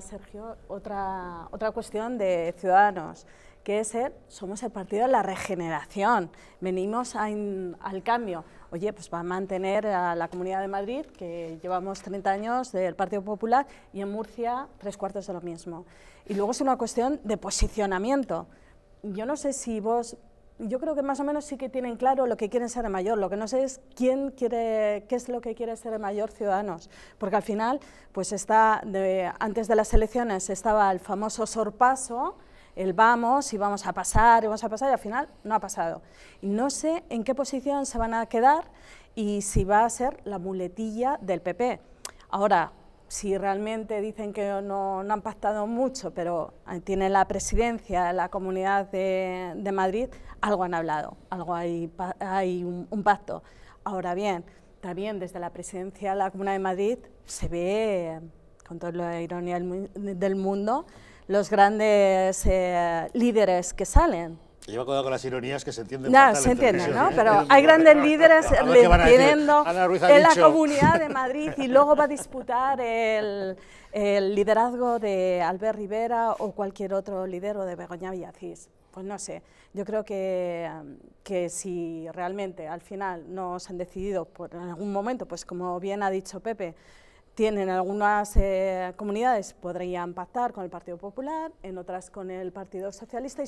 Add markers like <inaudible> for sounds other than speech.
Sergio, otra, otra cuestión de Ciudadanos, que es el, somos el partido de la regeneración, venimos al cambio. Oye, pues va a mantener a la Comunidad de Madrid, que llevamos 30 años del Partido Popular, y en Murcia tres cuartos de lo mismo. Y luego es una cuestión de posicionamiento. Yo no sé si vos yo creo que más o menos sí que tienen claro lo que quieren ser de mayor. Lo que no sé es quién quiere, qué es lo que quiere ser de mayor ciudadanos. Porque al final, pues está, antes de las elecciones estaba el famoso sorpaso, el vamos y vamos a pasar y vamos a pasar y al final no ha pasado. Y no sé en qué posición se van a quedar y si va a ser la muletilla del PP. Ahora, si realmente dicen que no, han pactado mucho, pero eh, tiene la presidencia la Comunidad de, Madrid, algo han hablado, algo hay, hay un, pacto. Ahora bien, también desde la presidencia de la Comunidad de Madrid se ve, con toda la ironía del mundo, los grandes eh, líderes que salen, yo me acuerdo con las ironías que se entienden. No, se entienden, ¿no? Pero hay grandes líderes en la Comunidad de Madrid y luego va a <laughs> disputar el, liderazgo de Albert Rivera o cualquier otro líder o de Begoña Villacís. Pues no sé, yo creo que, que, si realmente al final no se han decidido por, en algún momento, pues como bien ha dicho Pepe, tienen algunas eh, comunidades podrían pactar con el Partido Popular, en otras con el Partido Socialista y